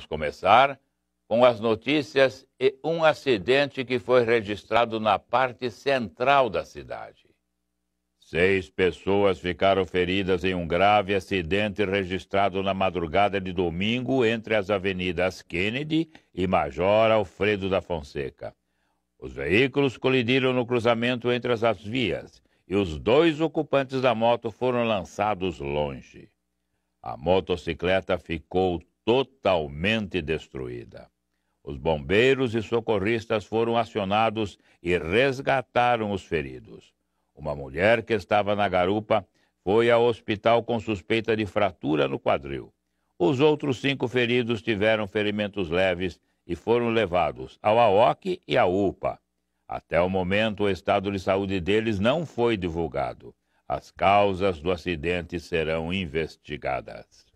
Vamos começar com as notícias e um acidente que foi registrado na parte central da cidade. Seis pessoas ficaram feridas em um grave acidente registrado na madrugada de domingo entre as avenidas Kennedy e Major Alfredo da Fonseca. Os veículos colidiram no cruzamento entre as vias e os dois ocupantes da moto foram lançados longe. A motocicleta ficou totalmente destruída. Os bombeiros e socorristas foram acionados e resgataram os feridos. Uma mulher que estava na garupa foi ao hospital com suspeita de fratura no quadril. Os outros cinco feridos tiveram ferimentos leves e foram levados ao AOC e à UPA. Até o momento, o estado de saúde deles não foi divulgado. As causas do acidente serão investigadas.